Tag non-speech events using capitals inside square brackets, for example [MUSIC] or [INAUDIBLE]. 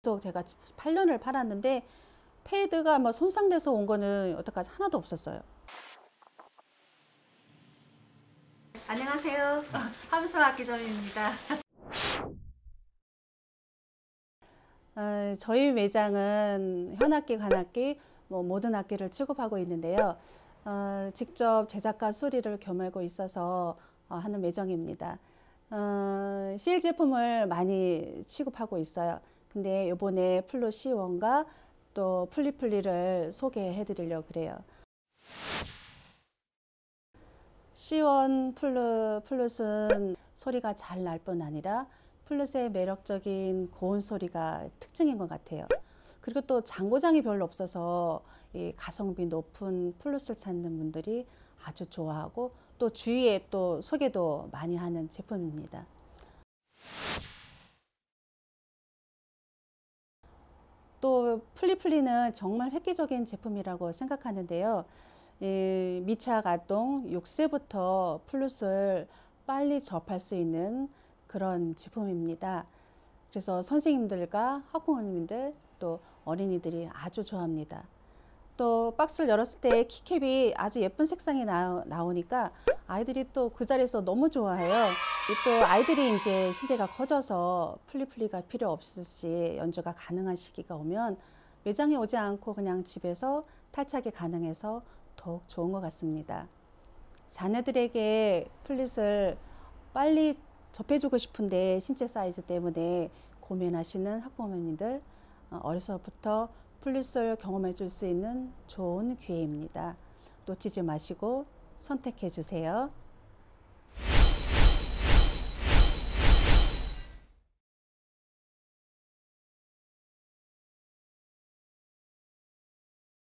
계속 제가 8년을 팔았는데 패드가 뭐 손상돼서 온 거는 어태까지 하나도 없었어요. 안녕하세요. [LAUGHS] 함수라 기점입니다 어, 저희 매장은 현악기, 관악기, 뭐 모든 악기를 취급하고 있는데요. 어, 직접 제작과 수리를 겸하고 있어서 어, 하는 매장입니다. 실 제품을 많이 취급하고 있어요. 근데 요번에 플로 시원과또 플리플리를 소개해 드리려고 그래요. C1 플루, 플룻은 소리가 잘 날 뿐 아니라 플룻의 매력적인 고운 소리가 특징인 것 같아요. 그리고 또 장고장이 별로 없어서 이 가성비 높은 플룻을 찾는 분들이 아주 좋아하고 또 주위에 또 소개도 많이 하는 제품입니다. 또 플리플리는 정말 획기적인 제품이라고 생각하는데요. 예, 미착 아동 6세부터 플루스를 빨리 접할 수 있는 그런 제품입니다. 그래서 선생님들과 학부모님들 또 어린이들이 아주 좋아합니다. 또 박스를 열었을 때 키캡이 아주 예쁜 색상이 나, 나오니까 아이들이 또 그 자리에서 너무 좋아해요. 또 아이들이 이제 시대가 커져서 플리플리가 필요 없이 연주가 가능한 시기가 오면 매장에 오지 않고 그냥 집에서 탈착이 가능해서 더욱 좋은 것 같습니다. 자녀들에게 플릿을 빨리 접해주고 싶은데 신체 사이즈 때문에 고민하시는 학부모님들 어, 어려서부터 플리스를 경험해 줄 수 있는 좋은 기회입니다. 놓치지 마시고 선택해 주세요.